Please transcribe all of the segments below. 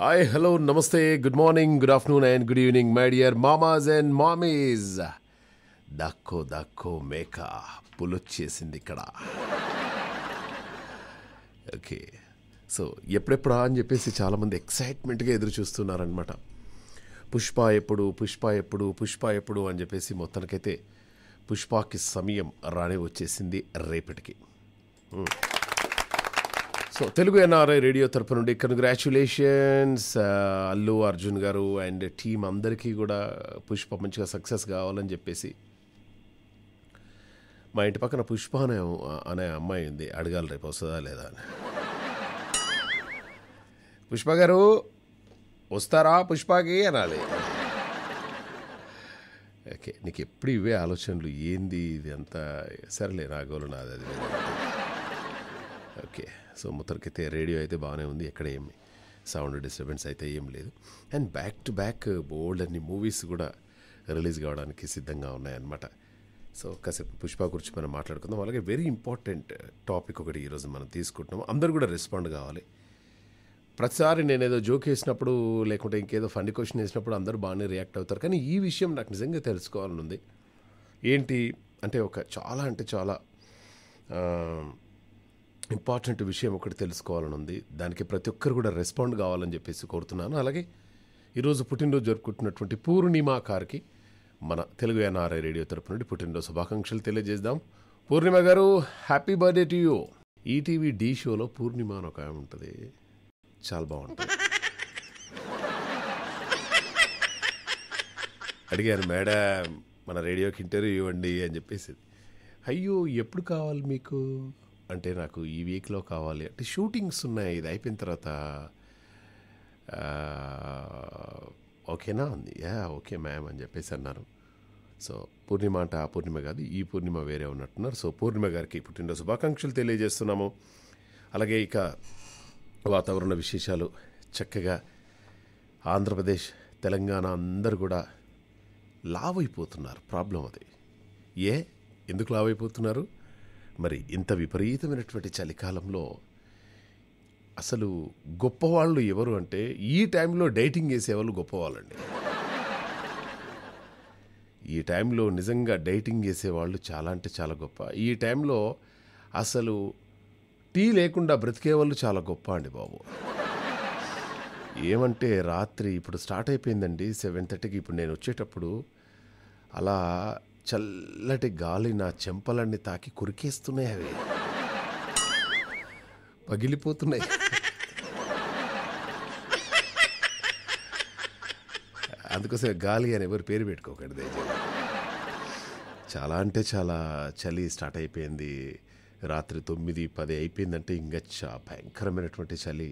Hi hello నమస్తే good morning good afternoon and good evening my dear మామాజ్ and మామీస్ దక్కో దక్కో మేక పులొచ్చేసింది ఇక్కడ ఓకే సో ఎప్పుడెప్పుడా అని చెప్పేసి చాలామంది ఎక్సైట్మెంట్గా ఎదురు చూస్తున్నారనమాట పుష్ప ఎప్పుడు పుష్ప ఎప్పుడు పుష్ప ఎప్పుడు అని చెప్పేసి మొత్తానికైతే పుష్పకి సమయం రానే వచ్చేసింది రేపటికి సో తెలుగు ఎన్ఆర్ఐ రేడియో తరపు నుండి కంగ్రాచులేషన్స్ uh, అల్లు అర్జున్ గారు అండ్ టీం అందరికీ కూడా పుష్ప మంచిగా సక్సెస్ కావాలని చెప్పేసి మా ఇంటి పక్కన పుష్ప అనే అనే అమ్మాయి ఉంది అడగాలి రేపు వస్తుందా లేదా అని పుష్ప గారు వస్తారా పుష్పకి అనాలి ఓకే నీకు ఎప్పుడు ఇవే ఆలోచనలు ఏంది ఇది అంతా సరేలే నా గోలు నాది అది ఓకే సో మొత్తానికైతే రేడియో అయితే బాగానే ఉంది ఎక్కడ ఏమి సౌండ్ డిస్టర్బెన్స్ అయితే ఏం లేదు and back to back bold అన్ని మూవీస్ కూడా రిలీజ్ కావడానికి సిద్ధంగా ఉన్నాయన్నమాట సో కాసేపు పుష్ప గురించి మనం మాట్లాడుకుందాం అలాగే వెరీ ఇంపార్టెంట్ టాపిక్ ఒకటి ఈరోజు మనం తీసుకుంటున్నాం అందరు కూడా రెస్పాండ్ కావాలి ప్రతిసారి నేను ఏదో జోక్ వేసినప్పుడు లేకుంటే ఇంకేదో ఫండ్ క్వశ్చన్ వేసినప్పుడు అందరూ బాగానే రియాక్ట్ అవుతారు కానీ ఈ విషయం నాకు నిజంగా తెలుసుకోవాలనుంది ఏంటి అంటే ఒక చాలా అంటే చాలా ఇంపార్టెంట్ విషయం ఒకటి తెలుసుకోవాలని ఉంది దానికి ప్రతి ఒక్కరు కూడా రెస్పాండ్ కావాలని చెప్పేసి కోరుతున్నాను అలాగే ఈరోజు పుట్టినరోజు జరుపుకుంటున్నటువంటి పూర్ణిమా కార్కి మన తెలుగు ఎన్ఆర్ఐ రేడియో తరపు నుండి పుట్టినరోజు శుభాకాంక్షలు తెలియజేద్దాం పూర్ణిమ గారు happy birthday to you ETV Dhee షోలో పూర్ణిమ అని ఒక ఆమె ఉంటుంది చాలా బాగుంటుంది అడిగాను మేడం మన రేడియోకి ఇంటర్వ్యూ ఇవ్వండి అని చెప్పేసి అయ్యో ఎప్పుడు కావాలి మీకు అంటే నాకు ఈ వీక్లో కావాలి అంటే షూటింగ్స్ ఉన్నాయి ఇది అయిపోయిన తర్వాత ఓకేనా అంది యా ఓకే మ్యామ్ అని చెప్పేసి అన్నారు సో పూర్ణిమ అంటే ఆ పూర్ణిమ కాదు ఈ పూర్ణిమ వేరే ఉన్నట్టున్నారు సో పూర్ణిమ గారికి పుట్టినరోజు శుభాకాంక్షలు తెలియజేస్తున్నాము అలాగే ఇక వాతావరణ విశేషాలు చక్కగా ఆంధ్రప్రదేశ్ తెలంగాణ అందరు కూడా లావైపోతున్నారు అయిపోతున్నారు ప్రాబ్లం అది ఏ ఎందుకు లావైపోతున్నారు అయిపోతున్నారు మరి ఇంత విపరీతమైనటువంటి చలికాలంలో అసలు గొప్పవాళ్ళు ఎవరు అంటే ఈ టైంలో డైటింగ్ చేసేవాళ్ళు గొప్పవాళ్ళండి ఈ టైంలో నిజంగా డైటింగ్ చేసేవాళ్ళు చాలా అంటే చాలా గొప్ప ఈ టైంలో అసలు టీ లేకుండా బ్రతికేవాళ్ళు చాలా గొప్ప అండి బాబు ఏమంటే రాత్రి ఇప్పుడు స్టార్ట్ అయిపోయిందండి సెవెన్ థర్టీకి ఇప్పుడు నేను వచ్చేటప్పుడు అలా చల్లటి గాలి నా చెంపలన్నీ తాకి కురికేస్తున్నాయి అవి పగిలిపోతున్నాయి అందుకోసం గాలి అని ఎవరు పేరు పెట్టుకోకండి చాలా అంటే చాలా చలి స్టార్ట్ అయిపోయింది రాత్రి తొమ్మిది పది అయిపోయిందంటే ఇంకా చా భయంకరమైనటువంటి చలి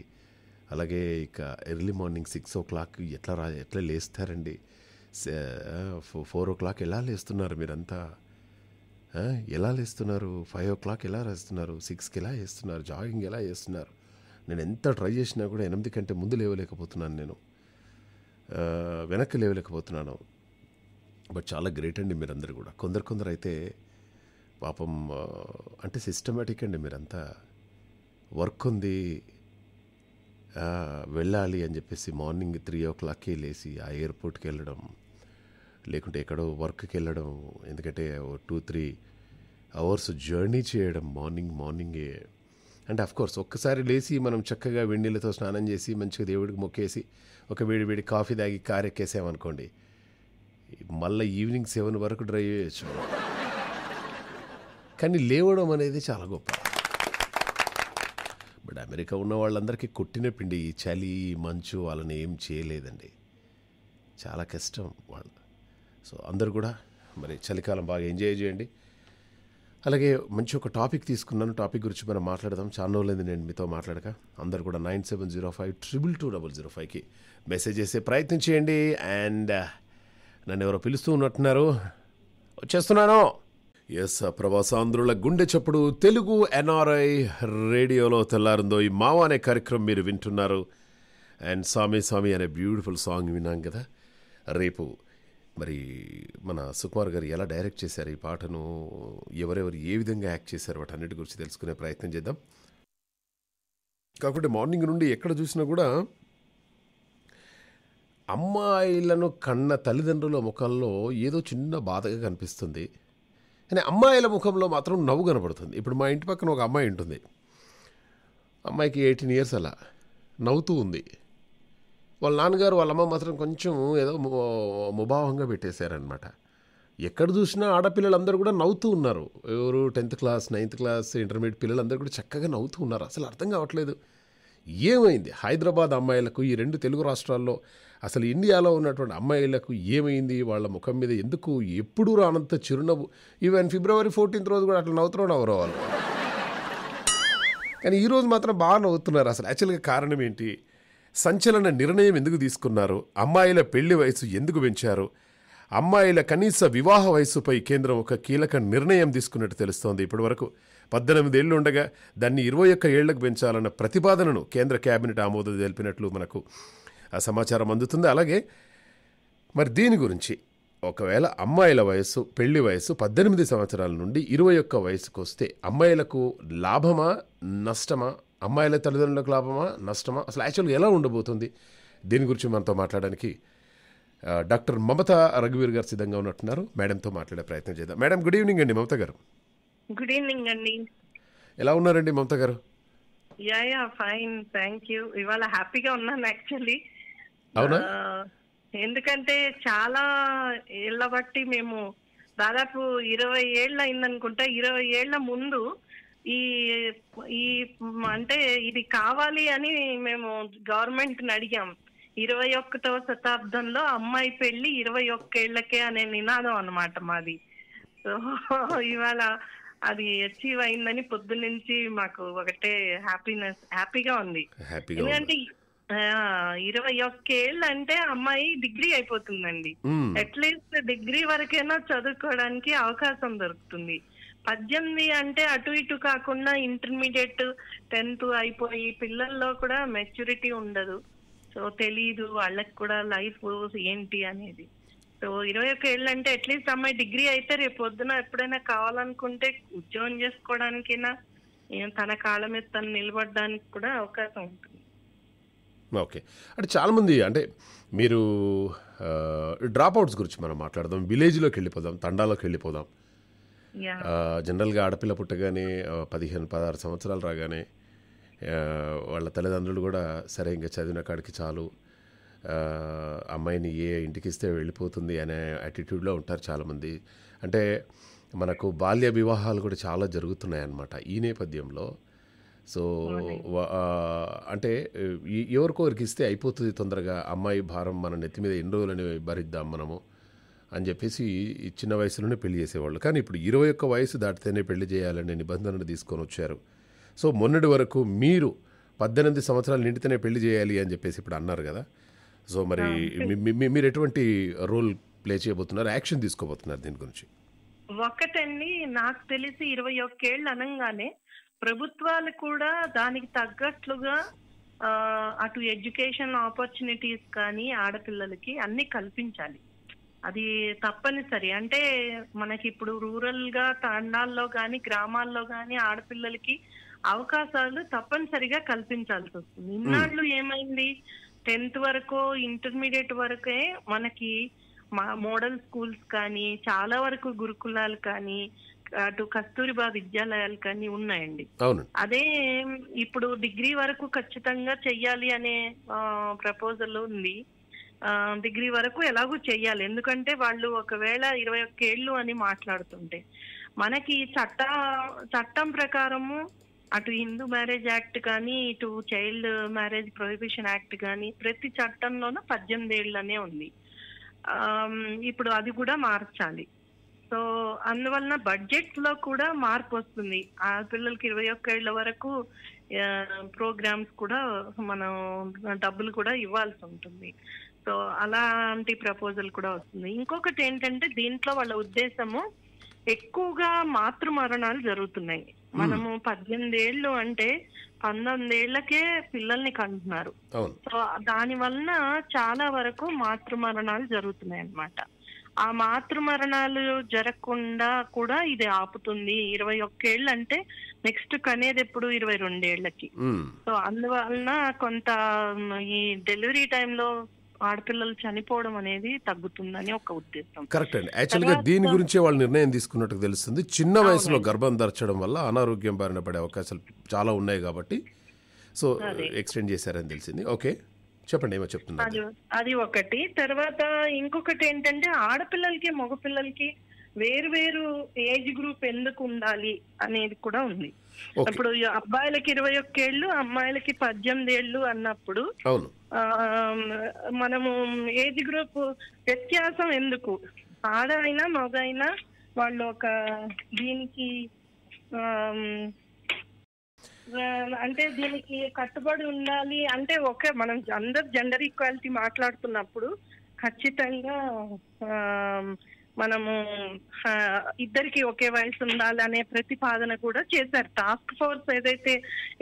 అలాగే ఇక early morning six o'clock ఎట్లా రా ఎట్లా లేస్తారండి ఫోర్ ఓ క్లాక్ ఎలా లేస్తున్నారు మీరంతా ఎలా లేస్తున్నారు ఫైవ్ ఓ క్లాక్ ఎలా వేస్తున్నారు సిక్స్కి ఎలా వేస్తున్నారు జాగింగ్ ఎలా వేస్తున్నారు నేను ఎంత ట్రై చేసినా కూడా ఎనిమిది కంటే ముందు లేవలేకపోతున్నాను నేను వెనక్కి లేవలేకపోతున్నాను బట్ చాలా గ్రేట్ అండి మీరందరూ కూడా కొందరు కొందరు అయితే పాపం అంటే సిస్టమేటిక్ అండి మీరంతా వర్క్ ఉంది వెళ్ళాలి అని చెప్పేసి మార్నింగ్ త్రీ ఓ క్లాక్కి లేచి ఆ ఎయిర్పోర్ట్కి వెళ్ళడం లేకుంటే ఎక్కడో వర్క్కి వెళ్ళడం ఎందుకంటే టూ త్రీ అవర్స్ జర్నీ చేయడం మార్నింగ్ మార్నింగే అండ్ అఫ్ కోర్స్ ఒక్కసారి లేచి మనం చక్కగా వెండిలతో స్నానం చేసి మంచిగా దేవుడికి మొక్కేసి ఒక వేడి వేడి కాఫీ తాగి కార్ ఎక్కేసామనుకోండి మళ్ళీ ఈవినింగ్ సెవెన్ వరకు డ్రైవ్ చేయొచ్చు కానీ లేవడం అనేది చాలా గొప్ప బట్ అమెరికా ఉన్న వాళ్ళందరికీ కొట్టిన పిండి చలి మంచు వాళ్ళని ఏం చేయలేదండి చాలా కష్టం వాళ్ళు సో అందరు కూడా మరి చలికాలం బాగా ఎంజాయ్ చేయండి అలాగే మంచి ఒక టాపిక్ తీసుకున్నాను టాపిక్ గురించి మనం మాట్లాడదాం చాలా రోజులైంది నేను మీతో మాట్లాడక అందరు కూడా nine seven zero five triple two double zero ఫైవ్కి మెసేజ్ చేసే ప్రయత్నం చేయండి అండ్ uh, నన్ను ఎవరో పిలుస్తూ ఉన్నట్టున్నారు వచ్చేస్తున్నాను ఎస్ ప్రవాసాంధ్రుల గుండె చప్పుడు తెలుగు ఎన్ఆర్ఐ రేడియోలో తెల్లారుందో ఈ మావ అనే కార్యక్రమం మీరు వింటున్నారు అండ్ స్వామి స్వామి అనే బ్యూటిఫుల్ సాంగ్ విన్నాం కదా రేపు మరి మన సుకుమార్ గారు ఎలా డైరెక్ట్ చేశారు ఈ పాటను ఎవరెవరు ఏ విధంగా యాక్ట్ చేశారు వాటి అన్నిటి గురించి తెలుసుకునే ప్రయత్నం చేద్దాం కాకపోతే మార్నింగ్ నుండి ఎక్కడ చూసినా కూడా అమ్మాయిలను కన్న తల్లిదండ్రుల ముఖంలో ఏదో చిన్న బాధగా కనిపిస్తుంది కానీ అమ్మాయిల ముఖంలో మాత్రం నవ్వు కనబడుతుంది ఇప్పుడు మా ఇంటి పక్కన ఒక అమ్మాయి ఉంటుంది అమ్మాయికి ఎయిటీన్ ఇయర్స్ అలా నవ్వుతూ ఉంది వాళ్ళ నాన్నగారు వాళ్ళ అమ్మ మాత్రం కొంచెం ఏదో ముభావంగా పెట్టేశారనమాట ఎక్కడ చూసినా ఆడపిల్లలందరూ కూడా నవ్వుతూ ఉన్నారు ఎవరు tenth class ninth class intermediate పిల్లలందరూ కూడా చక్కగా నవ్వుతూ ఉన్నారు అసలు అర్థం కావట్లేదు ఏమైంది హైదరాబాద్ అమ్మాయిలకు ఈ రెండు తెలుగు రాష్ట్రాల్లో అసలు ఇండియాలో ఉన్నటువంటి అమ్మాయిలకు ఏమైంది వాళ్ళ ముఖం మీద ఎందుకు ఎప్పుడు రానంత చిరునవ్వు ఈవెన్ ఫిబ్రవరి ఫోర్టీన్త్ రోజు కూడా అట్లా నవ్వుతూ ఎవరో వాళ్ళు కానీ ఈరోజు మాత్రం బాగా నవ్వుతున్నారు అసలు యాక్చువల్గా కారణం ఏంటి సంచలన నిర్ణయం ఎందుకు తీసుకున్నారు అమ్మాయిల పెళ్లి వయసు ఎందుకు పెంచారు అమ్మాయిల కనీస వివాహ వయసుపై కేంద్రం ఒక కీలక నిర్ణయం తీసుకున్నట్టు తెలుస్తోంది ఇప్పటివరకు ఏళ్ళు ఉండగా దాన్ని ఇరవై ఒక్క ఏళ్లకు పెంచాలన్న ప్రతిపాదనను కేంద్ర కేబినెట్ ఆమోదం తెలిపినట్లు మనకు ఆ సమాచారం అందుతుంది అలాగే మరి దీని గురించి ఒకవేళ అమ్మాయిల వయసు పెళ్లి వయసు పద్దెనిమిది సంవత్సరాల నుండి ఇరవై ఒక్క వయసుకు వస్తే అమ్మాయిలకు లాభమా నష్టమా అమ్మాయిల తల్లిదండ్రులకు లాభమా నష్టమా అసలు యాక్చువల్గా ఎలా ఉండబోతుంది దీని గురించి మనతో మాట్లాడడానికి డాక్టర్ మమత రఘువీర్ గారు సిద్ధంగా ఉన్నట్టున్నారు మేడంతో మాట్లాడే ప్రయత్నం చేద్దాం మేడం గుడ్ ఈవినింగ్ అండి మమత గారు గుడ్ ఈవినింగ్ అండి ఎలా ఉన్నారండి మమత గారు ఫైన్ థ్యాంక్ యూ ఇవాళ హ్యాపీగా ఉన్నాను యాక్చువల్లీ అవునా ఎందుకంటే చాలా ఏళ్ళ బట్టి మేము దాదాపు ఇరవై ఏళ్ళ అనుకుంటా ఇరవై ఏళ్ల ముందు ఈ ఈ అంటే ఇది కావాలి అని మేము గవర్నమెంట్ ని అడిగాం ఇరవై ఒకటో శతాబ్దంలో అమ్మాయి పెళ్లి ఇరవై ఒక్కేళ్లకే అనే నినాదం అనమాట మాది సో ఇవాళ అది అచీవ్ అయిందని పొద్దు నుంచి మాకు ఒకటే హ్యాపీనెస్ హ్యాపీగా ఉంది ఎందుకంటే ఇరవై ఒక్కేళ్ళు అంటే అమ్మాయి డిగ్రీ అయిపోతుందండి అట్లీస్ట్ hmm. డిగ్రీ వరకైనా చదువుకోవడానికి అవకాశం దొరుకుతుంది పద్దెనిమిది అంటే అటు ఇటు కాకుండా ఇంటర్మీడియట్ టెన్త్ అయిపోయి పిల్లల్లో కూడా మెచ్యూరిటీ ఉండదు సో తెలీదు వాళ్ళకి కూడా లైఫ్ ఏంటి అనేది సో ఇరవై ఒక ఏళ్ళు అంటే అట్లీస్ట్ అమ్మాయి డిగ్రీ అయితే రేపు పొద్దున ఎప్పుడైనా కావాలనుకుంటే ఉద్యోగం చేసుకోవడానికైనా తన కాళ్ళ మీద తను నిలబడడానికి కూడా అవకాశం ఉంటుంది ఓకే అంటే చాలామంది అంటే మీరు డ్రాప్ అవుట్స్ గురించి మనం మాట్లాడదాం విలేజ్లోకి వెళ్ళిపోదాం తండాలోకి వెళ్ళిపోదాం జనరల్గా ఆడపిల్ల పుట్టగానే పదిహేను పదహారు సంవత్సరాలు రాగానే వాళ్ళ తల్లిదండ్రులు కూడా సరే ఇంకా చదివిన కాడికి చాలు అమ్మాయిని ఏ ఇంటికి ఇస్తే వెళ్ళిపోతుంది అనే యాటిట్యూడ్లో ఉంటారు చాలామంది అంటే మనకు బాల్య వివాహాలు కూడా చాలా జరుగుతున్నాయి అన్నమాట ఈ నేపథ్యంలో సో అంటే ఎవరికోరికి ఇస్తే అయిపోతుంది తొందరగా అమ్మాయి భారం మన నెత్తి మీద ఎన్ని రోజులని భరిద్దాం మనము అని చెప్పేసి చిన్న వయసులోనే పెళ్లి చేసేవాళ్ళు కానీ ఇప్పుడు ఇరవై ఒక్క వయసు దాటితేనే పెళ్లి చేయాలనే నిబంధనను తీసుకొని వచ్చారు సో మొన్నటి వరకు మీరు పద్దెనిమిది సంవత్సరాలు నిండితేనే పెళ్లి చేయాలి అని చెప్పేసి ఇప్పుడు అన్నారు కదా సో మరి మీరు ఎటువంటి రోల్ ప్లే చేయబోతున్నారు యాక్షన్ తీసుకోబోతున్నారు దీని గురించి ఒకటండి నాకు తెలిసి ఇరవై ఒక్కేళ్ళు అనగానే ప్రభుత్వాలు కూడా దానికి తగ్గట్లుగా అటు ఎడ్యుకేషన్ ఆపర్చునిటీస్ కానీ ఆడపిల్లలకి అన్ని కల్పించాలి అది తప్పనిసరి అంటే మనకి ఇప్పుడు రూరల్ గా తండాల్లో కానీ గ్రామాల్లో కానీ ఆడపిల్లలకి అవకాశాలు తప్పనిసరిగా కల్పించాల్సి వస్తుంది ఇన్నాళ్ళు ఏమైంది టెన్త్ వరకు ఇంటర్మీడియట్ వరకే మనకి మా మోడల్ స్కూల్స్ కానీ చాలా వరకు గురుకులాలు కానీ అటు కస్తూరిబా విద్యాలయాలు కానీ ఉన్నాయండి అదే ఇప్పుడు డిగ్రీ వరకు ఖచ్చితంగా చెయ్యాలి అనే ప్రపోజల్ ఉంది డిగ్రీ వరకు ఎలాగూ చెయ్యాలి ఎందుకంటే వాళ్ళు ఒకవేళ ఇరవై ఒక్క ఏళ్ళు అని మాట్లాడుతుంటే మనకి చట్ట చట్టం ప్రకారము అటు హిందూ మ్యారేజ్ యాక్ట్ కానీ ఇటు చైల్డ్ మ్యారేజ్ ప్రొహిబిషన్ యాక్ట్ కానీ ప్రతి చట్టంలోనూ పద్దెనిమిది ఏళ్ళనే ఉంది ఇప్పుడు అది కూడా మార్చాలి సో అందువలన బడ్జెట్ లో కూడా మార్పు వస్తుంది ఆ పిల్లలకి ఇరవై ఒక్క ఏళ్ళ వరకు ప్రోగ్రామ్స్ కూడా మనం డబ్బులు కూడా ఇవ్వాల్సి ఉంటుంది సో అలాంటి ప్రపోజల్ కూడా వస్తుంది ఇంకొకటి ఏంటంటే దీంట్లో వాళ్ళ ఉద్దేశము ఎక్కువగా మాతృ మరణాలు జరుగుతున్నాయి మనము పద్దెనిమిది ఏళ్ళు అంటే పంతొమ్మిది ఏళ్లకే పిల్లల్ని కంటున్నారు సో దాని వలన చాలా వరకు మాతృ మరణాలు జరుగుతున్నాయి అన్నమాట ఆ మాతృ మరణాలు జరగకుండా కూడా ఇది ఆపుతుంది ఇరవై ఒక్కేళ్ళు అంటే నెక్స్ట్ కనేది ఎప్పుడు ఇరవై రెండేళ్లకి సో అందువలన కొంత ఈ డెలివరీ టైంలో ఆడపిల్లలు చనిపోవడం అనేది తగ్గుతుందని ఒక ఉద్దేశం కరెక్ట్ అండి యాక్చువల్గా దీని గురించే వాళ్ళు నిర్ణయం తీసుకున్నట్టు తెలుస్తుంది చిన్న వయసులో గర్భం దర్చడం వల్ల అనారోగ్యం బారిన పడే అవకాశాలు చాలా ఉన్నాయి కాబట్టి సో ఎక్స్టెండ్ చేశారని తెలిసింది ఓకే చెప్పండి ఏమో చెప్తున్నారు అది ఒకటి తర్వాత ఇంకొకటి ఏంటంటే ఆడపిల్లలకి మగపిల్లలకి వేరు వేరు ఏజ్ గ్రూప్ ఎందుకు ఉండాలి అనేది కూడా ఉంది ఇప్పుడు అబ్బాయిలకి ఇరవై ఒక్కేళ్ళు అమ్మాయిలకి పద్దెనిమిది ఏళ్ళు అన్నప్పుడు మనము ఏజ్ గ్రూప్ వ్యత్యాసం ఎందుకు మగ అయినా వాళ్ళు ఒక దీనికి అంటే దీనికి కట్టుబడి ఉండాలి అంటే ఓకే మనం అందరు జెండర్ ఈక్వాలిటీ మాట్లాడుతున్నప్పుడు ఖచ్చితంగా మనము ఇద్దరికి ఒకే వయసు ఉండాలనే ప్రతిపాదన కూడా చేశారు టాస్క్ ఫోర్స్ ఏదైతే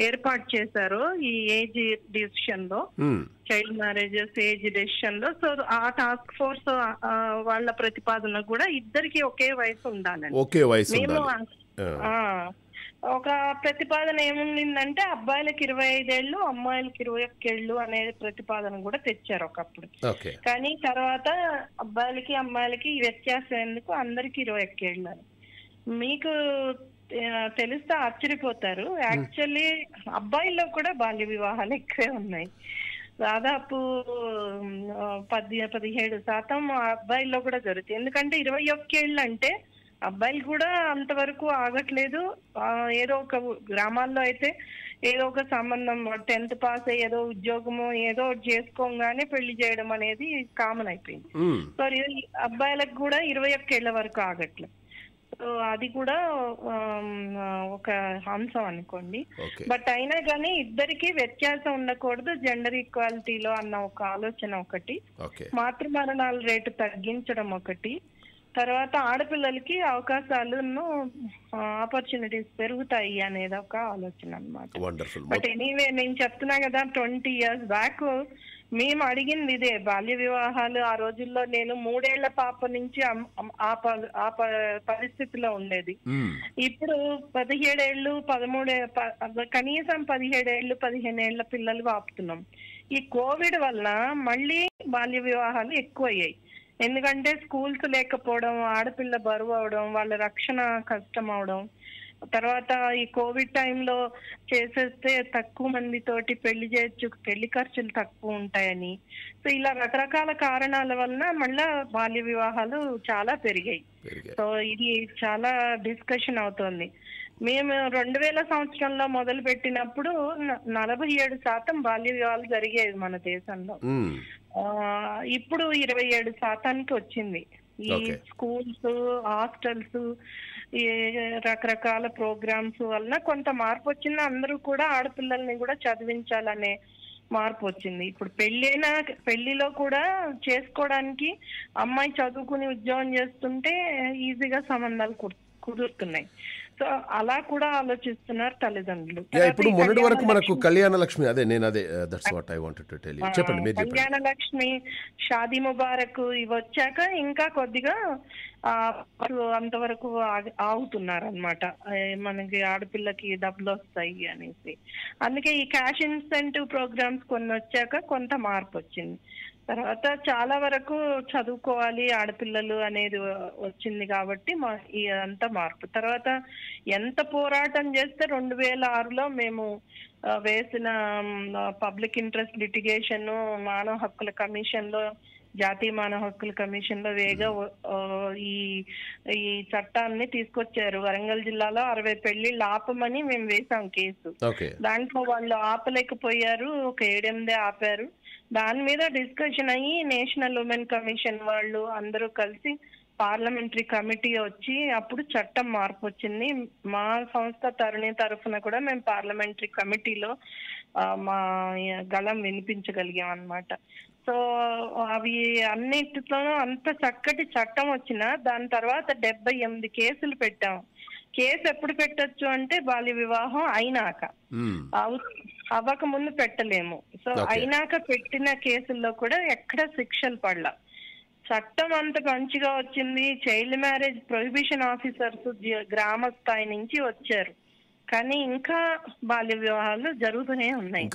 ఏర్పాటు చేశారో ఈ ఏజ్ డిసిషన్ లో చైల్డ్ మ్యారేజెస్ ఏజ్ డెసిషన్ లో సో ఆ టాస్క్ ఫోర్స్ వాళ్ళ ప్రతిపాదన కూడా ఇద్దరికి ఒకే వయసు ఉండాలండి మేము ఒక ప్రతిపాదన ఏముందంటే అబ్బాయిలకు ఇరవై ఐదేళ్లు అమ్మాయిలకు ఇరవై ఒక్కేళ్ళు అనే ప్రతిపాదన కూడా తెచ్చారు ఒకప్పుడు కానీ తర్వాత అబ్బాయిలకి అమ్మాయిలకి వ్యత్యాసం ఎందుకు అందరికి ఇరవై ఒక్కేళ్ళు అని మీకు తెలిస్తే ఆశ్చర్యపోతారు యాక్చువల్లీ అబ్బాయిల్లో కూడా బాల్య వివాహాలు ఎక్కువే ఉన్నాయి దాదాపు పది పదిహేడు శాతం అబ్బాయిల్లో కూడా జరుగుతాయి ఎందుకంటే ఇరవై ఒక్కేళ్ళు అంటే అబ్బాయిలు కూడా అంతవరకు ఆగట్లేదు ఏదో ఒక గ్రామాల్లో అయితే ఏదో ఒక సంబంధం టెన్త్ పాస్ ఏదో ఉద్యోగము ఏదో చేసుకోగానే పెళ్లి చేయడం అనేది కామన్ అయిపోయింది సో అబ్బాయిలకు కూడా ఇరవై ఒక్కేళ్ల వరకు ఆగట్లేదు సో అది కూడా ఒక అంశం అనుకోండి బట్ అయినా కానీ ఇద్దరికి వ్యత్యాసం ఉండకూడదు జెండర్ ఈక్వాలిటీలో అన్న ఒక ఆలోచన ఒకటి మాతృమరణాల రేటు తగ్గించడం ఒకటి తర్వాత ఆడపిల్లలకి అవకాశాలను ఆపర్చునిటీస్ పెరుగుతాయి అనేది ఒక ఆలోచన అనమాట బట్ ఎనీవే నేను చెప్తున్నా కదా ట్వంటీ ఇయర్స్ బ్యాక్ మేము అడిగింది ఇదే బాల్య వివాహాలు ఆ రోజుల్లో నేను మూడేళ్ల పాప నుంచి ఆ పరిస్థితిలో ఉండేది hmm. ఇప్పుడు పదిహేడేళ్ళు పదమూడే కనీసం పదిహేడేళ్ళు పదిహేనేళ్ల పిల్లలు ఆపుతున్నాం ఈ కోవిడ్ వల్ల మళ్ళీ బాల్య వివాహాలు ఎక్కువయ్యాయి ఎందుకంటే స్కూల్స్ లేకపోవడం ఆడపిల్ల బరువు అవడం వాళ్ళ రక్షణ కష్టం అవడం తర్వాత ఈ కోవిడ్ టైంలో చేసేస్తే తక్కువ మంది తోటి పెళ్లి చేయొచ్చు పెళ్లి ఖర్చులు తక్కువ ఉంటాయని సో ఇలా రకరకాల కారణాల వలన మళ్ళా బాల్య వివాహాలు చాలా పెరిగాయి సో ఇది చాలా డిస్కషన్ అవుతోంది మేము రెండు వేల సంవత్సరంలో మొదలు పెట్టినప్పుడు నలభై ఏడు శాతం బాల్య వివాహాలు జరిగేవి మన దేశంలో ఇప్పుడు ఇరవై ఏడు శాతానికి వచ్చింది ఈ స్కూల్స్ హాస్టల్స్ రకరకాల ప్రోగ్రామ్స్ వలన కొంత మార్పు వచ్చింది అందరూ కూడా ఆడపిల్లల్ని కూడా చదివించాలనే మార్పు వచ్చింది ఇప్పుడు పెళ్ళైనా పెళ్లిలో కూడా చేసుకోవడానికి అమ్మాయి చదువుకుని ఉద్యోగం చేస్తుంటే ఈజీగా సంబంధాలు కుడుతుంది కుదురుతున్నాయి సో అలా కూడా ఆలోచిస్తున్నారు తల్లిదండ్రులు ఇప్పుడు మొన్నటి వరకు మనకు కళ్యాణ లక్ష్మి అదే నేను అదే that's what I wanted to tell you చెప్పండి మీరు కళ్యాణ లక్ష్మి షాదీ ముబారక్ ఇవి వచ్చాక ఇంకా కొద్దిగా అంతవరకు ఆగుతున్నారు అనమాట మనకి ఆడపిల్లకి డబ్బులు వస్తాయి అనేసి అందుకే ఈ క్యాష్ ఇన్సెంటివ్ ప్రోగ్రామ్స్ కొన్ని వచ్చాక కొంత మార్పు వచ్చింది తర్వాత చాలా వరకు చదువుకోవాలి ఆడపిల్లలు అనేది వచ్చింది కాబట్టి మా అంతా మార్పు తర్వాత ఎంత పోరాటం చేస్తే రెండు వేల ఆరులో మేము వేసిన పబ్లిక్ ఇంట్రెస్ట్ లిటిగేషన్ మానవ హక్కుల కమిషన్ లో జాతీయ మానవ హక్కుల కమిషన్ లో వేగా ఈ ఈ చట్టాన్ని తీసుకొచ్చారు వరంగల్ జిల్లాలో అరవై పెళ్లిళ్ళు ఆపమని మేము వేసాం కేసు దాంట్లో వాళ్ళు ఆపలేకపోయారు ఒక ఏడెనిమిదే ఆపారు దాని మీద డిస్కషన్ అయ్యి నేషనల్ ఉమెన్ కమిషన్ వాళ్ళు అందరూ కలిసి పార్లమెంటరీ కమిటీ వచ్చి అప్పుడు చట్టం మార్పు వచ్చింది మా సంస్థ తరుణి తరఫున కూడా మేము పార్లమెంటరీ కమిటీలో మా గళం వినిపించగలిగాం అనమాట సో అవి అన్నిటితోనూ అంత చక్కటి చట్టం వచ్చిన దాని తర్వాత డెబ్బై ఎనిమిది కేసులు పెట్టాం కేసు ఎప్పుడు పెట్టొచ్చు అంటే బాల్య వివాహం అయినాక అవ్వక ముందు పెట్టలేము సో అయినాక పెట్టిన కేసుల్లో కూడా ఎక్కడ శిక్షలు పడల చట్టం అంత మంచిగా వచ్చింది చైల్డ్ మ్యారేజ్ ప్రొహిబిషన్ ఆఫీసర్స్ గ్రామ స్థాయి నుంచి వచ్చారు కానీ ఇంకా బాల్య వివాహాలు జరుగుతూనే ఉన్నాయి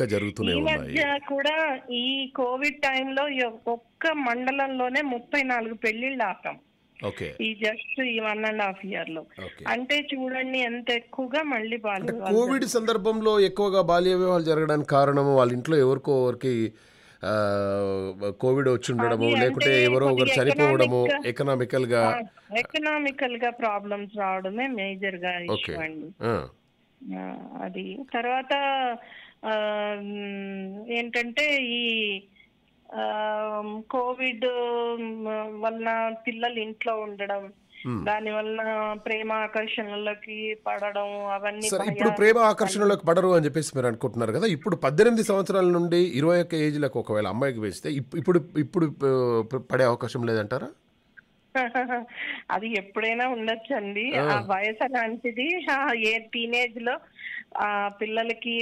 ఈ మధ్య కూడా ఈ కోవిడ్ టైంలో ఒక్క మండలంలోనే ముప్పై నాలుగు పెళ్లిళ్ళు ఆపాం ఈ జస్ట్ ఈ వన్ అండ్ హాఫ్ ఇయర్ లో అంటే చూడండి ఎంత ఎక్కువగా మళ్ళీ బాల్య కోవిడ్ సందర్భంలో ఎక్కువగా బాల్య వివాహాలు జరగడానికి కారణము వాళ్ళ ఇంట్లో ఎవరికో ఎవరికి కోవిడ్ వచ్చి ఉండడము లేకుంటే ఎవరో ఒకరు చనిపోవడము ఎకనామికల్ గా ఎకనామికల్ గా ప్రాబ్లమ్స్ రావడమే మేజర్ గా అది తర్వాత ఏంటంటే ఈ కోవిడ్ వలన పిల్లలు ఇంట్లో ఉండడం hmm. దాని వలన ప్రేమ ఆకర్షణలకి పడడం అవన్నీ ఇప్పుడు ప్రేమ ఆకర్షణలకు పడరు అని చెప్పేసి మీరు అనుకుంటున్నారు కదా ఇప్పుడు పద్దెనిమిది సంవత్సరాల నుండి ఇరవై ఒక్క లకు ఒకవేళ అమ్మాయికి వేస్తే ఇప్పుడు ఇప్పుడు పడే అవకాశం లేదంటారా అది ఎప్పుడైనా ఉండొచ్చండి అండి ఆ వయసు లాంటిది ఏ టీనేజ్ లో ఆ పిల్లలకి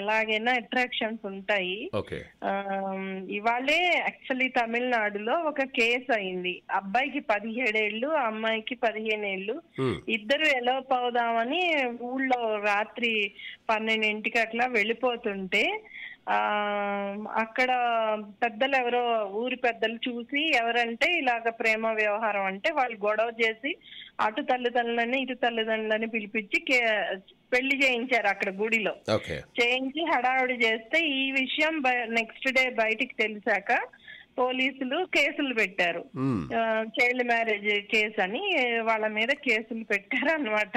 ఎలాగైనా అట్రాక్షన్స్ ఉంటాయి ఇవాళే యాక్చువల్లీ తమిళనాడులో ఒక కేసు అయింది అబ్బాయికి పదిహేడేళ్లు అమ్మాయికి పదిహేను ఏళ్ళు ఇద్దరు ఎలోప్ ఊళ్ళో రాత్రి పన్నెండింటికి అట్లా వెళ్ళిపోతుంటే అక్కడ పెద్దలు ఎవరో ఊరి పెద్దలు చూసి ఎవరంటే ఇలాగ ప్రేమ వ్యవహారం అంటే వాళ్ళు గొడవ చేసి అటు తల్లిదండ్రులని ఇటు తల్లిదండ్రులని పిలిపించి పెళ్లి చేయించారు అక్కడ గుడిలో చేయించి హడావుడి చేస్తే ఈ విషయం నెక్స్ట్ డే బయటికి తెలిసాక పోలీసులు కేసులు పెట్టారు చైల్డ్ మ్యారేజ్ కేసు అని వాళ్ళ మీద కేసులు పెట్టారు అనమాట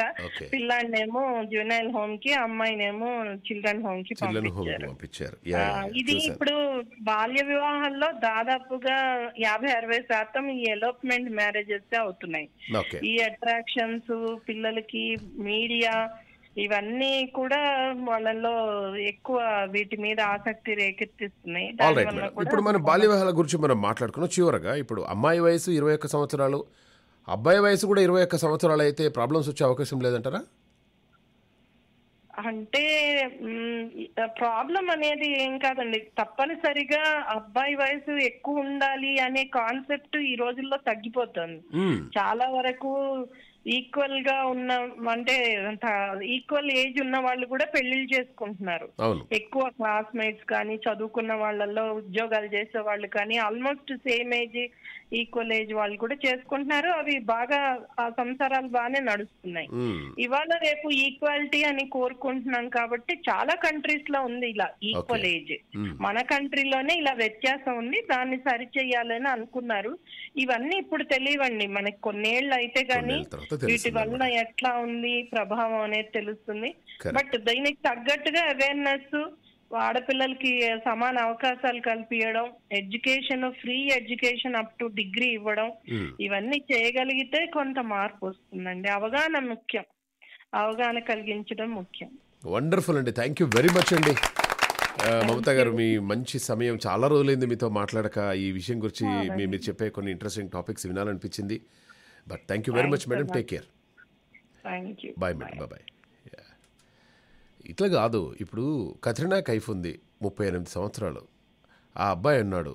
పిల్లాడినేమో జూనైల్ హోమ్ కి అమ్మాయినేమో చిల్డ్రన్ హోమ్ కి పంపించారు ఇది ఇప్పుడు బాల్య వివాహాల్లో దాదాపుగా యాభై అరవై శాతం ఈ ఎలోప్మెంట్ మ్యారేజెస్ అవుతున్నాయి ఈ అట్రాక్షన్స్ పిల్లలకి మీడియా ఇవన్నీ కూడా వాళ్ళలో ఎక్కువ వీటి మీద ఆసక్తి రేకెత్తిస్తున్నాయి ఇప్పుడు మనం బాల్య వివాహాల గురించి మనం మాట్లాడుకున్నాం చివరగా ఇప్పుడు అమ్మాయి వయసు ఇరవై ఒక్క సంవత్సరాలు అబ్బాయి వయసు కూడా ఇరవై ఒక్క సంవత్సరాలు అయితే ప్రాబ్లమ్స్ వచ్చే అవకాశం లేదంటారా అంటే ప్రాబ్లం అనేది ఏం కాదండి తప్పనిసరిగా అబ్బాయి వయసు ఎక్కువ ఉండాలి అనే కాన్సెప్ట్ ఈ రోజుల్లో తగ్గిపోతుంది చాలా వరకు ఈక్వల్ గా ఉన్న అంటే ఈక్వల్ ఏజ్ ఉన్న వాళ్ళు కూడా పెళ్లిళ్ళు చేసుకుంటున్నారు ఎక్కువ క్లాస్మేట్స్ కానీ చదువుకున్న వాళ్ళల్లో ఉద్యోగాలు చేసే వాళ్ళు కానీ almost same age equal age వాళ్ళు కూడా చేసుకుంటున్నారు అవి బాగా ఆ సంసారాలు బాగానే నడుస్తున్నాయి ఇవాళ రేపు ఈక్వాలిటీ అని కోరుకుంటున్నాం కాబట్టి చాలా కంట్రీస్ లో ఉంది ఇలా ఈక్వల్ ఏజ్ మన కంట్రీలోనే ఇలా వ్యత్యాసం ఉంది దాన్ని సరిచేయాలని అనుకున్నారు ఇవన్నీ ఇప్పుడు తెలియవండి మనకి కొన్నేళ్ళు అయితే గానీ వీటి వల్ల ఎట్లా ఉంది ప్రభావం అనేది తెలుస్తుంది బట్ దీనికి తగ్గట్టుగా అవేర్నెస్ ఆడపిల్లలకి సమాన అవకాశాలు కల్పించడం education free education up to degree ఇవ్వడం hmm. ఇవన్నీ చేయగలిగితే కొంత మార్పు వస్తుందండి అవగాహన ముఖ్యం అవగాహన కలిగించడం ముఖ్యం వండర్ఫుల్ అండి థ్యాంక్ యూ వెరీ మచ్ అండి మమత గారు మీ మంచి సమయం చాలా రోజులైంది మీతో మాట్లాడక ఈ విషయం గురించి మీరు చెప్పే కొన్ని ఇంట్రెస్టింగ్ టాపిక్స్ వినాలనిపించింది but thank you very much madam take care bye madam bye ఇట్లా కాదు ఇప్పుడు కత్రినా కైఫ్ ఉంది ముప్పై ఎనిమిది సంవత్సరాలు ఆ అబ్బాయి అన్నాడు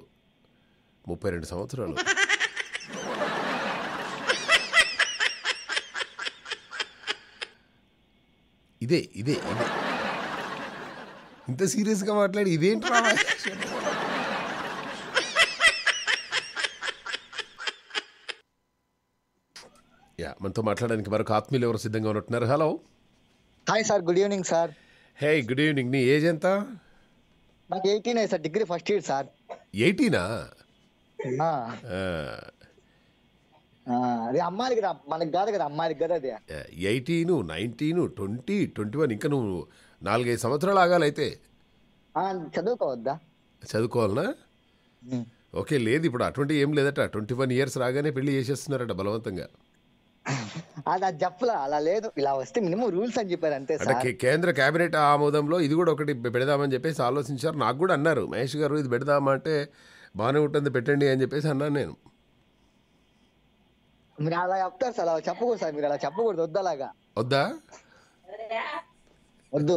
ముప్పై రెండు సంవత్సరాలు ఇదే ఇదే ఇదే ఇంత సీరియస్గా మాట్లాడి ఇదేంటి యా మనతో మాట్లాడడానికి మరొక ఆత్మీయులు ఎవరు సిద్ధంగా ఉన్నట్టున్నారు hello hi sir good evening sir hey good evening నీ ఏజ్ ఎంత నాకు eighteen sir degree first year sir ఎయిటీనా అది కదా మనకు కాదు కదా అమ్మాయి కదా అది eighteen nineteen twenty twenty one ఇంకా నువ్వు నాలుగైదు సంవత్సరాలు ఆగాలైతే చదువుకోవద్దా చదువుకోవాలనా ఓకే లేదు ఇప్పుడు అటువంటి ఏం లేదట ట్వంటీ వన్ ఇయర్స్ రాగానే పెళ్లి చేసేస్తున్నారట బలవంతంగా అది అది అలా లేదు ఇలా వస్తే మినిమం రూల్స్ అని చెప్పారు అంతే అంటే కేంద్ర కేబినెట్ ఆమోదంలో ఇది కూడా ఒకటి పెడదామని చెప్పేసి ఆలోచించారు నాకు కూడా అన్నారు మహేష్ గారు ఇది పెడదామా అంటే బాగానే ఉంటుంది పెట్టండి అని చెప్పేసి అన్నాను నేను మీరు అలా చెప్తారు సార్ అలా చెప్పకూడదు సార్ మీరు అలా చెప్పకూడదు వద్దు అలాగా వద్దా వద్దు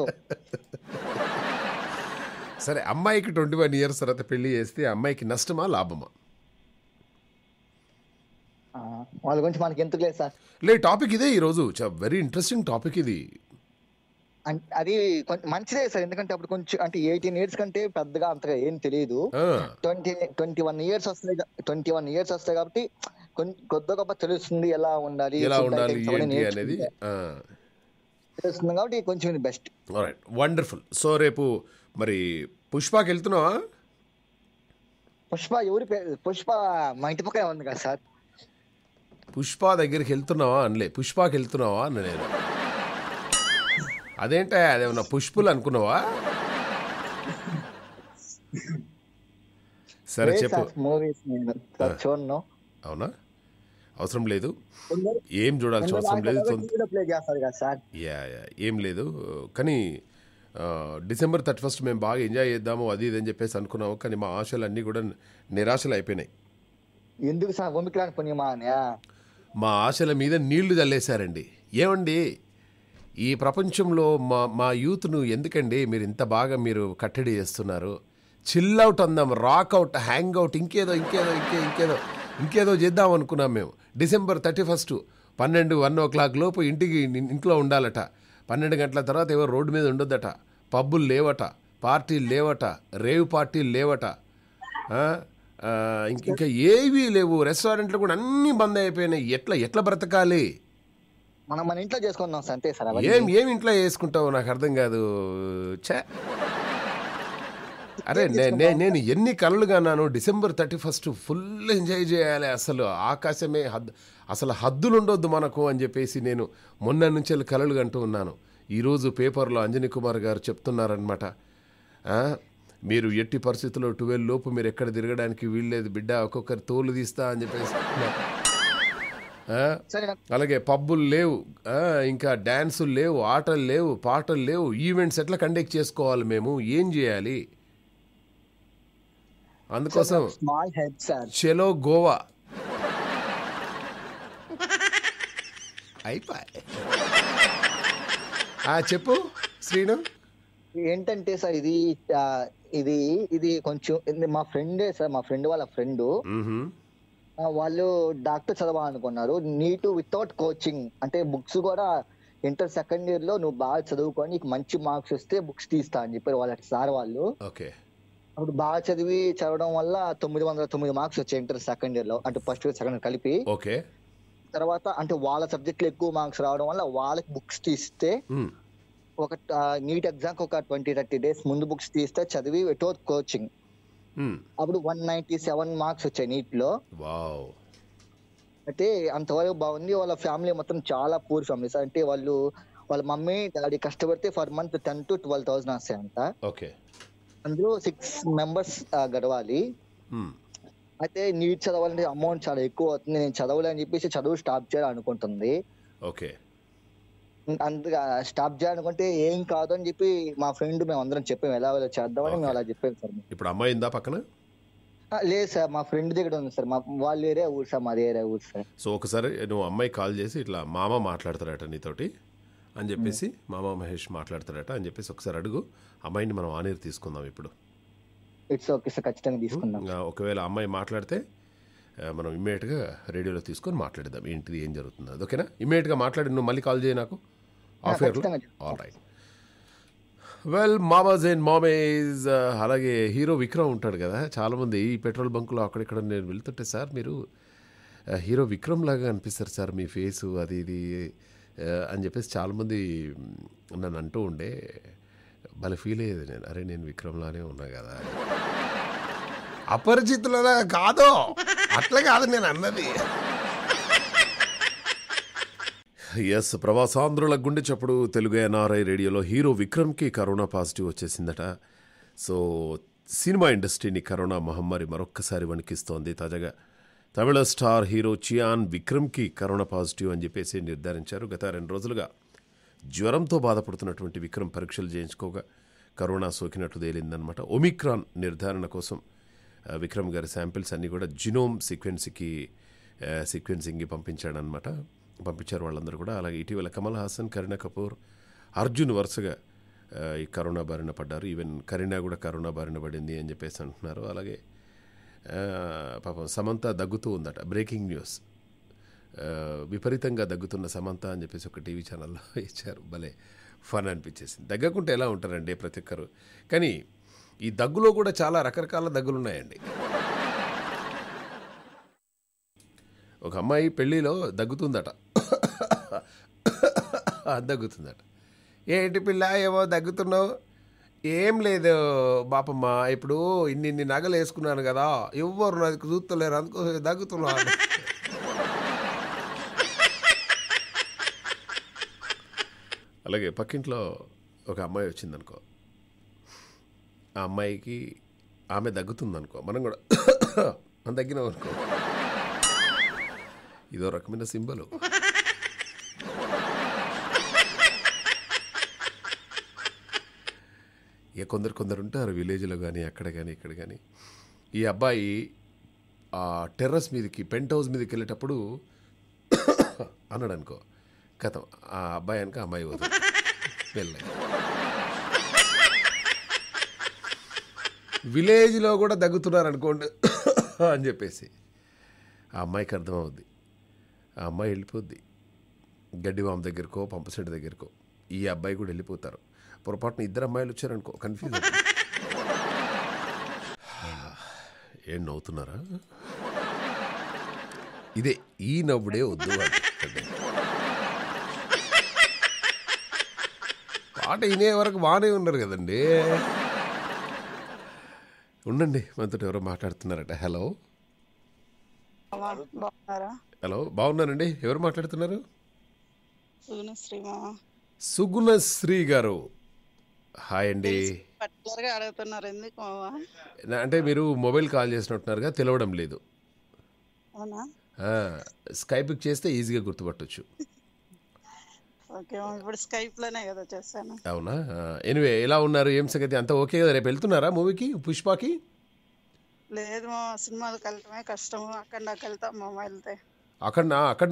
సరే అమ్మాయికి ట్వంటీ వన్ ఇయర్స్ తర్వాత పెళ్లి చేస్తే అమ్మాయికి నష్టమా లాభమా వాళ్ళ గురించి మనకి ఎందుకు లేదు సార్ లే టాపిక్ ఇదే రోజు వెరీ ఇంట్రెస్టింగ్ టాపిక్ ఇది అది మంచిదే సార్ ఎందుకంటే అప్పుడు కొంచెం అంటే ఎయిటీన్ ఇయర్స్ కంటే పెద్దగా అంతగా ఏం తెలియదు ట్వంటీ ట్వంటీ వన్ ఇయర్స్ వస్తాయి ట్వంటీ వన్ ఇయర్స్ వస్తాయి కాబట్టి కొద్ది గొప్ప తెలుస్తుంది ఎలా ఉండాలి ఎలా ఉండాలి అనేది తెలుస్తుంది కాబట్టి కొంచెం బెస్ట్ వండర్ఫుల్ సో రేపు మరి పుష్పకి వెళ్తున్నావా పుష్ప ఎవరి పుష్ప మా ఇంటి పక్కనే ఉంది కదా సార్ పుష్ప దగ్గరికి వెళ్తున్నావా అనలే పుష్పకి వెళ్తున్నావా అని నేను అదేంటా అదేమన్నా పుష్పులు అనుకున్నావా సరే చెప్పు అవునా అవసరం లేదు ఏం చూడాల్సిన అవసరం లేదు యా యా ఏం లేదు కానీ డిసెంబర్ థర్టీ ఫస్ట్ మేము బాగా ఎంజాయ్ చేద్దాము అది ఇది అని చెప్పేసి అనుకున్నాము కానీ మా ఆశలు అన్నీ కూడా నిరాశలు అయిపోయినాయి ఎందుకు సార్ మా ఆశల మీద నీళ్లు చల్లేశారండి ఏమండి ఈ ప్రపంచంలో మా మా యూత్ను ఎందుకండి మీరు ఇంత బాగా మీరు కట్టడి చేస్తున్నారు చిల్అవుట్ అందాం రాక్అవుట్ హ్యాంగ్ అవుట్ ఇంకేదో ఇంకేదో ఇంకే ఇంకేదో ఇంకేదో చేద్దాం అనుకున్నాం మేము డిసెంబర్ థర్టీ ఫస్ట్ పన్నెండు వన్ ఓ క్లాక్ లోపు ఇంటికి ఇంట్లో ఉండాలట పన్నెండు గంటల తర్వాత ఏవో రోడ్డు మీద ఉండొద్దట పబ్బులు లేవట పార్టీలు లేవట రేవ్ పార్టీలు లేవట ఇంకా ఏవి లేవు రెస్టారెంట్లు కూడా అన్ని బంద్ అయిపోయినాయి ఎట్లా ఎట్లా బ్రతకాలి మనం మన ఇంట్లో చేసుకుందాం అంతే సార్ ఏం ఏమి ఇంట్లో చేసుకుంటావు నాకు అర్థం కాదు చే అరే నేను ఎన్ని కలలు కన్నాను December thirty first full enjoy చేయాలి అసలు ఆకాశమే హద్దు అసలు హద్దులు ఉండొద్దు మనకు అని చెప్పేసి నేను మొన్న నుంచి కలలు కంటూ ఉన్నాను ఈరోజు పేపర్లో అంజనీ కుమార్ గారు చెప్తున్నారనమాట మీరు ఎట్టి పరిస్థితుల్లో ట్వెల్వ్ లోపు మీరు ఎక్కడ తిరగడానికి వీల్లేదు బిడ్డ ఒక్కొక్కరు తోలు తీస్తా అని చెప్పేసి అలాగే పబ్బులు లేవు ఇంకా డ్యాన్సులు లేవు ఆటలు లేవు పాటలు లేవు ఈవెంట్స్ ఎట్లా కండక్ట్ చేసుకోవాలి మేము ఏం చేయాలి అందుకోసం చెలో గోవా అయిపోయి చెప్పు శ్రీను ఏంటంటే సార్ ఇది ఇది ఇది కొంచెం మా ఫ్రెండ్ సార్ మా ఫ్రెండ్ వాళ్ళ ఫ్రెండ్ వాళ్ళు డాక్టర్ చదవాలనుకున్నారు నీట్ వితౌట్ కోచింగ్ అంటే బుక్స్ కూడా ఇంటర్ సెకండ్ ఇయర్ లో నువ్వు బాగా చదువుకొని నీకు మంచి మార్క్స్ వస్తే బుక్స్ తీస్తా అని చెప్పారు వాళ్ళ సార్ వాళ్ళు అప్పుడు బాగా చదివి చదవడం వల్ల తొమ్మిది వందల తొమ్మిది మార్క్స్ వచ్చాయి ఇంటర్ సెకండ్ ఇయర్ లో అంటే ఫస్ట్ ఇయర్ సెకండ్ కలిపి తర్వాత అంటే వాళ్ళ సబ్జెక్టులు ఎక్కువ మార్క్స్ రావడం వల్ల వాళ్ళకి బుక్స్ తీస్తే ఒక నీట్ ఎగ్జామ్ ఒక ట్వంటీ థర్టీ డేస్ ముందు బుక్స్ తీస్తే చదివి వితౌట్ కోచింగ్ అప్పుడు వన్ నైన్టీ సెవెన్ మార్క్స్ వచ్చాయి నీట్ లో అయితే అంతవరకు బాగుంది వాళ్ళ ఫ్యామిలీ మొత్తం చాలా పూర్ ఫ్యామిలీస్ అంటే వాళ్ళు వాళ్ళ మమ్మీ డాడీ కష్టపడితే for month ten to twelve thousand అంట ఓకే అందులో సిక్స్ మెంబర్స్ గడవాలి అయితే నీట్ చదవాలంటే అమౌంట్ చాలా ఎక్కువ అవుతుంది నేను చదవలేని చెప్పేసి చదువు స్టాప్ చేయాలనుకుంటుంది ఓకే అందుగా స్టాప్ చేయాలనుకుంటే ఏం కాదు అని చెప్పి మా ఫ్రెండ్ మేము అందరం చెప్పాము ఎలా ఎలా చేద్దామని మేము అలా చెప్పాము సార్ ఇప్పుడు అమ్మాయి ఉందా పక్కన లేదు సార్ మా ఫ్రెండ్ దగ్గర ఉంది సార్ మా వాళ్ళు ఏరియా ఊరు సార్ మాది ఏరియా ఊరు సార్ సో ఒకసారి నువ్వు అమ్మాయి కాల్ చేసి ఇట్లా మామ మాట్లాడతారట నీతోటి అని చెప్పేసి మామ మహేష్ మాట్లాడతారట అని చెప్పేసి ఒకసారి అడుగు అమ్మాయిని మనం ఆనేరు తీసుకుందాం ఇప్పుడు ఇట్స్ ఓకే సార్ ఖచ్చితంగా తీసుకుందాం ఒకవేళ అమ్మాయి మాట్లాడితే మనం ఇమ్మీడియట్గా రేడియోలో తీసుకొని మాట్లాడదాం ఏంటిది ఏం జరుగుతుంది అది ఓకేనా ఇమ్మీడియట్గా మాట్లాడి నువ్వు మళ్ళీ కాల్ చేయి నాకు వెల్ మామాజ్ అండ్ మామేజ్ అలాగే హీరో విక్రమ్ ఉంటాడు కదా చాలామంది ఈ పెట్రోల్ బంకులో అక్కడిక్కడ నేను వెళ్తుంటే సార్ మీరు uh, హీరో విక్రమ్ లాగా అనిపిస్తారు సార్ మీ ఫేసు అది ఇది uh, అని చెప్పేసి చాలామంది నన్ను అంటూ ఉండే భలే ఫీల్ అయ్యేది నేను అరే నేను విక్రమ్లానే ఉన్నా కదా అపరిచితులలా కాదో అట్లా కాదు నేను అన్నది ఎస్ ప్రవాసాంధ్రుల గుండె చప్పుడు తెలుగు ఎన్ఆర్ఐ రేడియోలో హీరో విక్రమ్కి కరోనా పాజిటివ్ వచ్చేసిందట సో సినిమా ఇండస్ట్రీని కరోనా మహమ్మారి మరొక్కసారి వణికిస్తోంది తాజాగా తమిళ స్టార్ హీరో చియాన్ విక్రమ్కి కరోనా పాజిటివ్ అని చెప్పేసి నిర్ధారించారు గత రెండు రోజులుగా జ్వరంతో బాధపడుతున్నటువంటి విక్రమ్ పరీక్షలు చేయించుకోగా కరోనా సోకినట్లు తేలిందనమాట ఒమిక్రాన్ నిర్ధారణ కోసం విక్రమ్ గారి శాంపిల్స్ అన్నీ కూడా జినోమ్ సీక్వెన్స్కి సీక్వెన్సింగ్కి పంపించాడనమాట పంపించారు వాళ్ళందరూ కూడా అలాగే ఇటీవల కమల్ హాసన్ కరీనా కపూర్ అర్జున్ వరుసగా ఈ కరోనా బారిన పడ్డారు ఈవెన్ కరీనా కూడా కరోనా బారిన పడింది అని చెప్పేసి అంటున్నారు అలాగే పాపం సమంత దగ్గుతూ ఉందట బ్రేకింగ్ న్యూస్ విపరీతంగా దగ్గుతున్న సమంత అని చెప్పేసి ఒక టీవీ ఛానల్లో ఇచ్చారు భలే ఫన్ అనిపించేసింది దగ్గకుంటే ఎలా ఉంటారండి ప్రతి ఒక్కరు కానీ ఈ దగ్గులో కూడా చాలా రకరకాల దగ్గులు ఉన్నాయండి ఒక అమ్మాయి పెళ్ళిలో దగ్గుతుందట దగ్గుతుందట ఏంటి పిల్ల ఏమో దగ్గుతున్నావు ఏం లేదు బాపమ్మ ఇప్పుడు ఇన్ని ఇన్ని నగలు వేసుకున్నాను కదా ఎవ్వరు నాకు చూస్తలేరు అందుకో దగ్గుతున్నాను అలాగే పక్కింట్లో ఒక అమ్మాయి వచ్చిందనుకో ఆ అమ్మాయికి ఆమె దగ్గుతుందనుకో మనం కూడా మనం తగ్గినాం అనుకో ఇదో రకమైన సింబలు ఇక కొందరు కొందరు ఉంటారు విలేజ్లో కానీ అక్కడ కానీ ఇక్కడ కానీ ఈ అబ్బాయి ఆ టెర్రస్ మీదకి పెంట్ హౌస్ మీదకి వెళ్ళేటప్పుడు అన్నాడు అనుకో కథ ఆ అబ్బాయి అనుక అమ్మాయి పోతుంది వెళ్ళాయి విలేజ్లో కూడా దగ్గుతున్నారు అనుకోండి అని చెప్పేసి ఆ అమ్మాయికి అర్థమవుద్ది ఆ అమ్మాయి వెళ్ళిపోద్ది గడ్డివామ దగ్గరకో పంపసెట్ దగ్గరకో ఈ అబ్బాయి కూడా వెళ్ళిపోతారు పొరపాటున ఇద్దరు అమ్మాయిలు వచ్చారనుకో కన్ఫ్యూజ్ ఏం నవ్వుతున్నారా ఇదే ఈ నవ్వుడే వద్దు పాట వినే వరకు బాగానే ఉన్నారు కదండి ఉండండి మనతో ఎవరో మాట్లాడుతున్నారట హలో హలో బాగున్నానండి ఎవరు మాట్లాడుతున్నారు సుగుణశ్రీ గారు హాయ్ అండి అడుగుతున్నారు ఎందుకు అంటే మీరు మొబైల్ కాల్ చేసినట్టున్నారుగా తెలవడం లేదు అవునా స్కైప్ చేస్తే ఈజీగా గుర్తుపట్టొచ్చు ఓకే ఇప్పుడు కదా అవునా ఎనివే ఎలా ఉన్నారు ఏం సంగతి అంతా ఓకే కదా రేపు వెళ్తున్నారా మూవీకి పుష్పకి లేదు మా కలటమే కష్టము అక్కడ నాకు వెళ్తాం మా వెళ్తే అక్కడ అక్కడ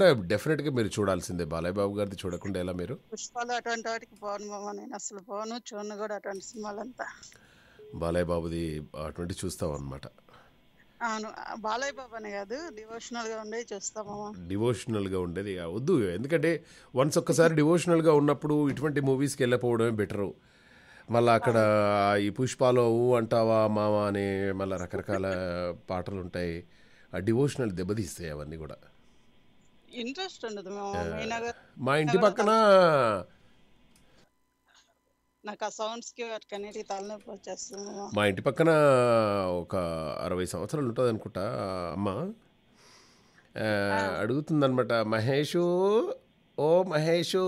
గా మీరు చూడాల్సిందే బాలయ్య బాబు గారిది చూడకుండా ఎలా మీరు పుష్పాలు అటువంటి వాటికి పోను నేను అసలు పోను చూడను కూడా అటువంటి సినిమాలంతా బాలయ్య బాబుది అటువంటి చూస్తాం అనమాట అవును బాలయ్య బాబు అని కాదు డివోషనల్గా ఉండేది చూస్తామా డివోషనల్గా ఉండేది వద్దు ఎందుకంటే వన్స్ ఒక్కసారి డివోషనల్గా ఉన్నప్పుడు ఇటువంటి మూవీస్కి వెళ్ళిపోవడమే బెటరు మళ్ళీ అక్కడ ఈ పుష్పాలో ఊ అంటావా మావా అనే మళ్ళీ రకరకాల పాటలు ఉంటాయి ఆ డివోషనల్ దెబ్బతీస్తాయి అవన్నీ కూడా ఇంట్రెస్ట్ ఉండదు మా ఇంటి పక్కన నాకు ఆ సౌండ్స్కి అనేది తలనొప్పి వచ్చేస్తుంది మా ఇంటి పక్కన ఒక అరవై సంవత్సరాలు ఉంటుంది అనుకుంటా అమ్మ అడుగుతుందనమాట మహేషు ఓ మహేషు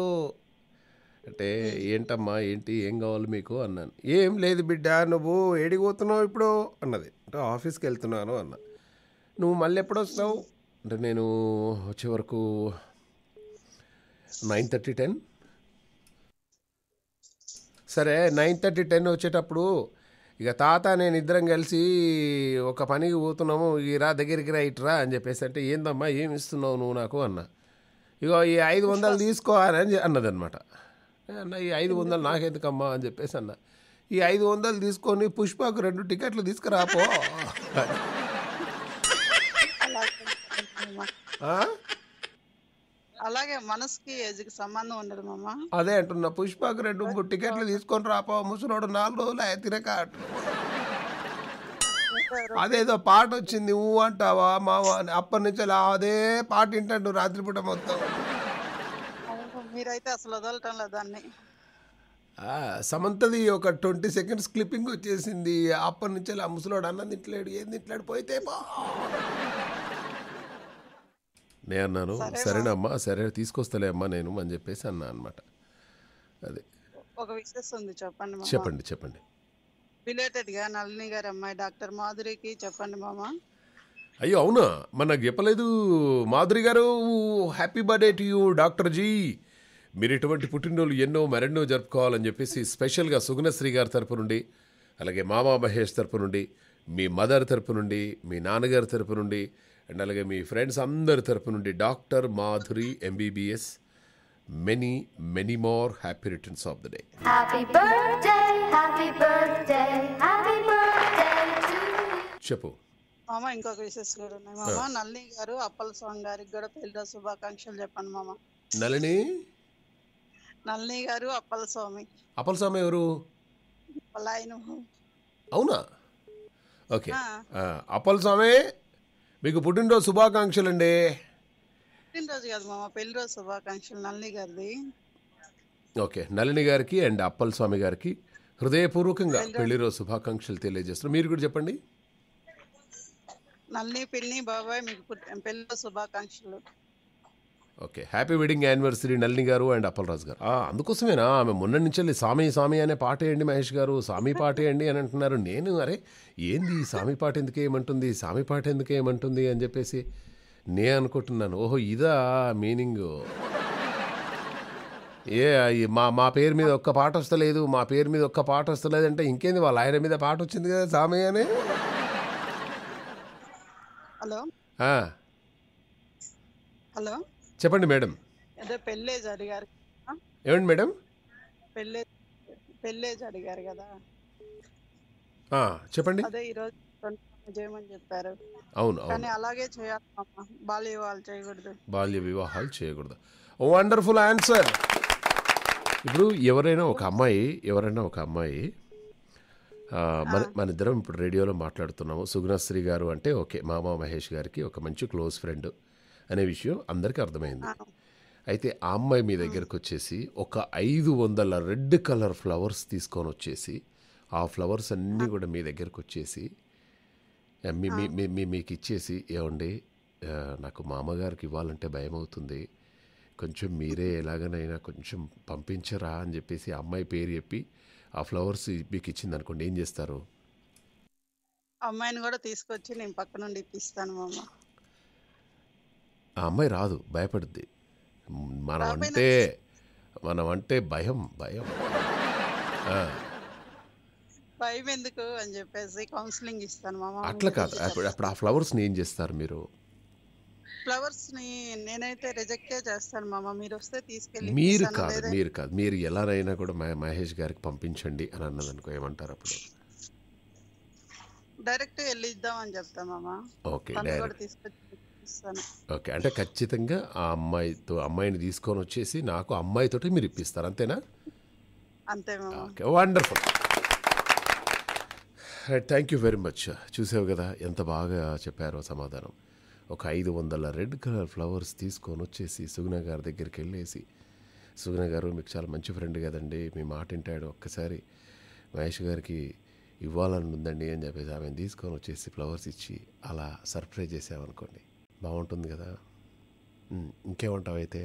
అంటే ఏంటమ్మా ఏంటి ఏం కావాలి మీకు అన్నాను ఏం లేదు బిడ్డ నువ్వు ఏడికి పోతున్నావు ఇప్పుడు అన్నది అంటే ఆఫీస్కి వెళ్తున్నాను అన్న నువ్వు మళ్ళీ ఎప్పుడు వస్తావు అంటే నేను వచ్చే వరకు నైన్ థర్టీ టెన్ సరే నైన్ థర్టీ టెన్ వచ్చేటప్పుడు ఇక తాత నేను ఇద్దరం కలిసి ఒక పనికి పోతున్నాము రా దగ్గరికి రా ఇట్రా అని చెప్పేసి అంటే ఏందమ్మా ఏమి ఇస్తున్నావు నువ్వు నాకు అన్న ఇగో ఈ ఐదు వందలు తీసుకోవాలని అనమాట అన్న ఈ ఐదు వందలు నాకెందుకమ్మా అని చెప్పేసి అన్న ఈ ఐదు వందలు తీసుకొని పుష్పకు రెండు టికెట్లు తీసుకురాపో అలాగే మనసుకి ఏజ్కి సంబంధం ఉండదు మామ అదే అంటున్నా పుష్పకు రెండు ముగ్గురు టికెట్లు తీసుకొని రాపో ముసలోడు నాలుగు రోజులు ఆయన తిరగాట అదేదో పాట వచ్చింది ఊ అంటావా మావా అని అప్పటి నుంచి అలా అదే పాట వింటాడు రాత్రిపూట మొత్తం మీరైతే అసలు వదలటం లేదు దాన్ని సమంతది ఒక ట్వంటీ సెకండ్స్ క్లిప్పింగ్ వచ్చేసింది అప్పటి నుంచి అలా ముసలోడు అన్నది తింటలేడు ఏం తింటలేడు పోయితే బా నేను అన్నాను సరేనమ్మా సరే తీసుకొస్తలే అమ్మా నేను అని చెప్పేసి అన్నా అనమాట అదే ఒక విషయం ఉంది చెప్పండి మామ. చెప్పండి చెప్పండి రిలేటెడ్ గా నళిని గారి అమ్మాయి డాక్టర్ మాధురికి చెప్పండి మామ అయ్యో అవునా మన చెప్పలేదు మాధురి గారు happy birthday to you doctor ji మీరు ఇటువంటి పుట్టినరోజులు ఎన్నో మరెన్నో జరుపుకోవాలని చెప్పేసి స్పెషల్గా సుగుణశ్రీ గారి తరపు నుండి అలాగే మామా మహేష్ తరపు నుండి మీ మదర్ తరపు నుండి మీ నాన్నగారి తరపు నుండి అండ్ అలాగే మీ ఫ్రెండ్స్ అందరి తరపు నుండి doctor Madhuri MBBS many many more happy returns of the day చెప్పు మామ ఇంకొక విశేషం గారు ఉన్నాయి మామ నల్లి గారు అప్పల స్వామి గారికి కూడా పెళ్లి శుభాకాంక్షలు చెప్పండి మామ నళిని నళిని గారు అప్పల స్వామి అప్పల స్వామి ఎవరు అవునా ఓకే అప్పల స్వామి మీకు పుట్టినరోజు శుభాకాంక్షలు అండి పుట్టినరోజు కాదు మామ పెళ్లి రోజు శుభాకాంక్షలు నల్లి గారిది ఓకే నళిని గారికి అండ్ అప్పల్ స్వామి గారికి హృదయపూర్వకంగా పెళ్లి రోజు శుభాకాంక్షలు తెలియజేస్తున్నారు మీరు కూడా చెప్పండి నల్లి పిన్ని బాబాయ్ మీకు పుట్టి- పెళ్లి రోజు శుభాకాంక్షలు okay happy wedding anniversary Nalini గారు అండ్ అప్పలరాజు గారు అందుకోసమేనా ఆమె మొన్న నుంచి సామి సామి అనే పాట వేయండి మహేష్ గారు సామి పాట వేయండి అని అంటున్నారు నేను అరే ఏంది సామి పాట ఎందుకు ఏమంటుంది సామి పాట ఎందుకు ఏమంటుంది అని చెప్పేసి నే అనుకుంటున్నాను ఓహో ఇదా మీనింగ్ ఏ మా మా పేరు మీద ఒక్క పాట వస్తలేదు మా పేరు మీద ఒక్క పాట వస్తలేదు అంటే ఇంకేంది వాళ్ళ ఆయన మీద పాట వచ్చింది కదా సామి అని హలో హలో చెప్పండి మేడం పెళ్ళే జరిగారు ఏమండి మేడం పెళ్ళే పెళ్ళే జరిగారు కదా చెప్పండి అదే ఈరోజు చేయమని చెప్పారు అవును కానీ అలాగే చేయాలి బాల్య వివాహాలు చేయకూడదు బాల్య వివాహాలు చేయకూడదు వండర్ఫుల్ ఆన్సర్ ఇప్పుడు ఎవరైనా ఒక అమ్మాయి ఎవరైనా ఒక అమ్మాయి మన మన ఇద్దరం ఇప్పుడు రేడియోలో మాట్లాడుతున్నాము సుగుణశ్రీ గారు అంటే ఓకే మామ మహేష్ గారికి ఒక మంచి క్లోజ్ ఫ్రెండ్ అనే విషయం అందరికీ అర్థమైంది అయితే ఆ అమ్మాయి మీ దగ్గరకు వచ్చేసి ఒక ఐదు వందల రెడ్ కలర్ ఫ్లవర్స్ తీసుకొని వచ్చేసి ఆ ఫ్లవర్స్ అన్నీ కూడా మీ దగ్గరకు వచ్చేసి మీ మీకు ఇచ్చేసి ఏమండి నాకు మామగారికి ఇవ్వాలంటే భయం అవుతుంది కొంచెం మీరే ఎలాగనైనా కొంచెం పంపించరా అని చెప్పేసి ఆ అమ్మాయి పేరు చెప్పి ఆ ఫ్లవర్స్ మీకు ఇచ్చింది అనుకోండి ఏం చేస్తారు అమ్మాయిని కూడా తీసుకొచ్చి నేను పక్క నుండి ఇప్పిస్తాను మామ ఆ అమ్మాయి రాదు భయపడుద్ది మనం అంటే మనం అంటే భయం భయం భయం ఎందుకు అని చెప్పేసి కౌన్సిలింగ్ ఇస్తాను మా అట్లా కాదు అప్పుడు అప్పుడు ఆ ఫ్లవర్స్ని ఏం చేస్తారు మీరు ఫ్లవర్స్ని నేనైతే రిజెక్టే చేస్తాను మామ మీరు వస్తే తీసుకెళ్ళి మీరు కాదు మీరు కాదు మీరు ఎలానైనా కూడా మహేష్ గారికి పంపించండి అని అన్నది అనుకో ఏమంటారు అప్పుడు డైరెక్ట్ వెళ్ళి ఇద్దాం అని చెప్తాను మామ ఓకే డైరెక్ట్ తీసుకొచ్చి ఓకే అంటే ఖచ్చితంగా ఆ అమ్మాయితో అమ్మాయిని తీసుకొని వచ్చేసి నాకు అమ్మాయితో మీరు ఇప్పిస్తారు అంతేనా అంతే okay wonderful thank you very much చూసావు కదా ఎంత బాగా చెప్పారో సమాధానం ఒక ఐదు వందల రెడ్ కలర్ ఫ్లవర్స్ తీసుకొని వచ్చేసి సుగ్న గారి దగ్గరికి వెళ్ళేసి సుగ్న గారు మీకు చాలా మంచి ఫ్రెండ్ కదండి మీ మాట వింటాడు ఒక్కసారి మహేష్ గారికి ఇవ్వాలని ఉందండి అని చెప్పేసి ఆమెను తీసుకొని వచ్చేసి ఫ్లవర్స్ ఇచ్చి అలా సర్ప్రైజ్ చేసామనుకోండి బాగుంటుంది కదా ఇంకేమంటావు అయితే